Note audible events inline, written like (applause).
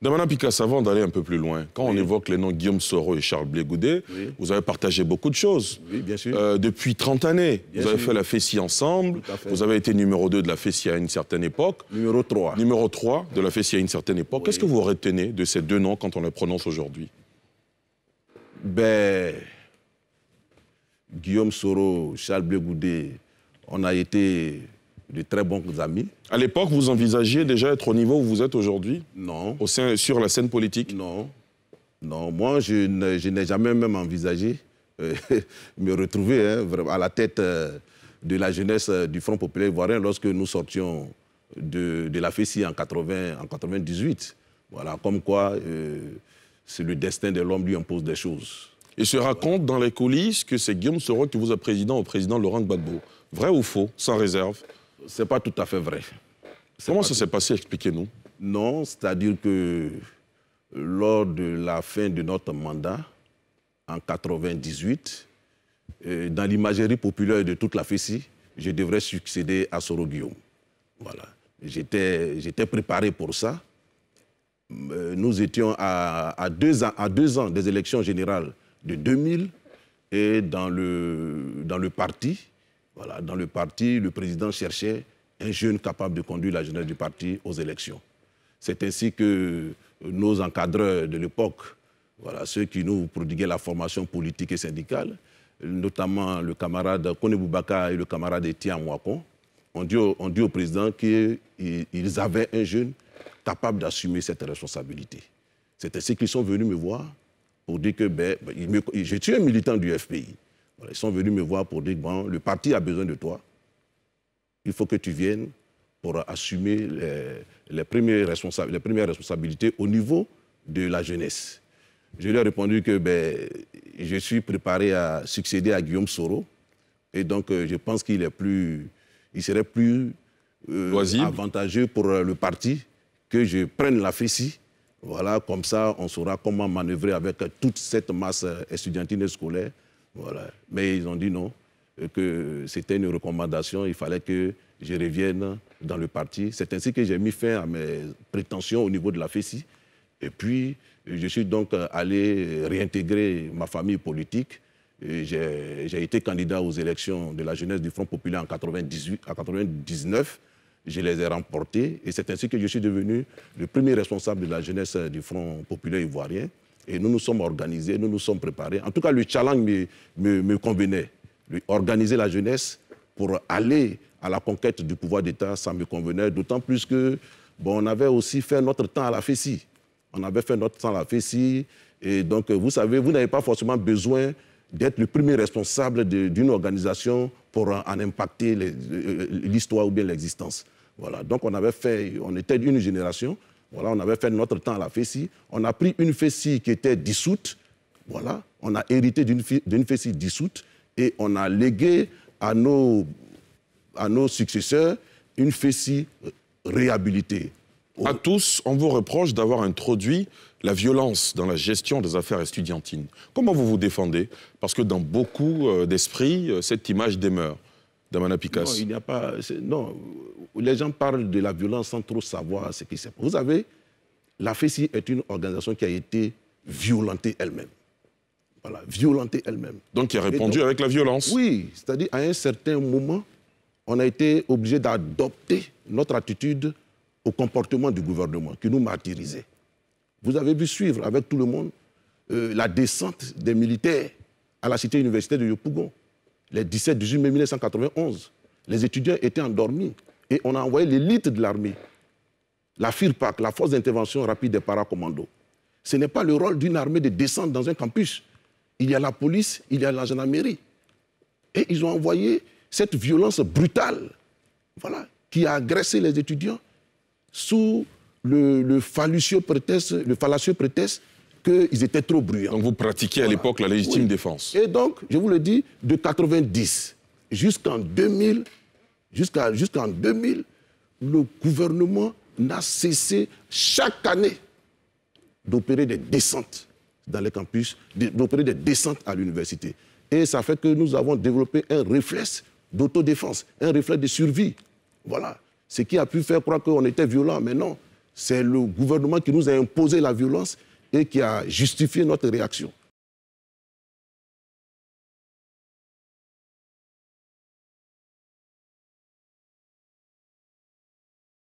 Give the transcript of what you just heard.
Damana Picasso, avant d'aller un peu plus loin, quand on évoque les noms Guillaume Soro et Charles Blégoudet, vous avez partagé beaucoup de choses. Oui, bien sûr. Euh, depuis 30 années, vous avez fait la Fessie ensemble, vous avez été numéro 2 de la Fessie à une certaine époque. Numéro 3. Numéro 3 de la Fessie à une certaine époque. Qu'est-ce que vous retenez de ces deux noms quand on les prononce aujourd'hui Ben, Guillaume Soro, Charles Blégoudet, on a été de très bons amis. À l'époque, vous envisagez déjà être au niveau où vous êtes aujourd'hui Non. Au sein, sur la scène politique Non. Non, moi, je n'ai jamais même envisagé euh, (laughs) me retrouver hein, à la tête euh, de la jeunesse euh, du Front populaire ivoirien lorsque nous sortions de, la Fessie en, 80, en 98. Voilà, comme quoi c'est le destin de l'homme lui impose des choses. Il se raconte dans les coulisses que c'est Guillaume Soro qui vous a président au président Laurent Gbagbo. Vrai ou faux, sans réserve ce n'est pas tout à fait vrai. Comment ça s'est passé Expliquez-nous. Non, c'est-à-dire que euh, lors de la fin de notre mandat, en 1998, euh, dans l'imagerie populaire de toute la fessie, je devrais succéder à Soro Guillaume. Voilà. J'étais préparé pour ça. Euh, nous étions à, deux ans, à deux ans des élections générales de 2000 et dans dans le parti, dans le parti, le président cherchait un jeune capable de conduire la jeunesse du parti aux élections. C'est ainsi que euh, nos encadreurs de l'époque, voilà, ceux qui nous prodiguaient la formation politique et syndicale, notamment le camarade Kone Boubaka et le camarade Etienne Ouakon, ont dit au, président qu'ils avaient un jeune capable d'assumer cette responsabilité. C'est ainsi qu'ils sont venus me voir pour dire que ben, ben un militant du FPI. Ils sont venus me voir pour dire, bon, le parti a besoin de toi. Il faut que tu viennes pour assumer les, les, premières, les premières responsabilités au niveau de la jeunesse. Je lui ai répondu que ben, je suis préparé à succéder à Guillaume Soro. Et donc, euh, je pense qu'il il serait plus euh, avantageux pour euh, le parti que je prenne la fessie. Voilà, comme ça, on saura comment manœuvrer avec toute cette masse estudiantine et scolaire mais ils ont dit non, euh, que c'était une recommandation, il fallait que je revienne dans le parti. C'est ainsi que j'ai mis fin à mes prétentions au niveau de la FESI. Et puis, je suis donc euh, allé réintégrer ma famille politique. J'ai été candidat aux élections de la jeunesse du Front populaire en 98, à 99. Je les ai remportées et c'est ainsi que je suis devenu le premier responsable de la jeunesse du Front populaire ivoirien. Et nous nous sommes organisés, nous nous sommes préparés. En tout cas, le challenge me, me, me convenait. Organiser la jeunesse pour aller à la conquête du pouvoir d'État, ça me convenait, d'autant plus que bon, on avait aussi fait notre temps à la fessie. On avait fait notre temps à la fessie. Et donc, vous savez, vous n'avez pas forcément besoin d'être le premier responsable d'une organisation pour en, impacter euh, l'histoire ou bien l'existence. Voilà. Donc, on avait fait, on était une génération on avait fait notre temps à la fessie. On a pris une fessie qui était dissoute. Voilà, on a hérité d'une fessie dissoute et on a légué à nos, à nos successeurs une fessie réhabilitée. À tous, on vous reproche d'avoir introduit la violence dans la gestion des affaires estudiantines. Comment vous vous défendez Parce que dans beaucoup euh, d'esprits, euh, cette image demeure. Non, il n'y a pas. Non, les gens parlent de la violence sans trop savoir ce qui s'est passé. Vous savez, la FECI est une organisation qui a été violentée elle-même. Voilà, violentée elle-même. Donc, qui a répondu avec la violence. Oui, c'est-à-dire, à un certain moment, on a été obligé d'adopter notre attitude au comportement du gouvernement qui nous martyrisait. Vous avez vu suivre avec tout le monde euh, la descente des militaires à la cité universitaire de Yopougon les 17, 18 mai 1991. Les étudiants étaient endormis et on a envoyé l'élite de l'armée, la FIRPAC, la Force d'intervention rapide des paracommandos. Ce n'est pas le rôle d'une armée de descendre dans un campus. Il y a la police, il y a la gendarmerie. Et ils ont envoyé cette violence brutale voilà, qui a agressé les étudiants sous le, le fallacieux prétexte qu'ils étaient trop bruyants. Donc vous pratiquiez à l'époque la légitime défense. Et donc, je vous le dis, de 90 jusqu'en 2000, jusqu'en 2000, le gouvernement n'a cessé chaque année d'opérer des descentes dans les campus, d'opérer des descentes à l'université. Et ça fait que nous avons développé un réflexe d'autodéfense, un réflexe de survie. Voilà. Ce qui a pu faire croire qu'on était violent, mais non. C'est le gouvernement qui nous a imposé la violence et qui a justifié notre réaction.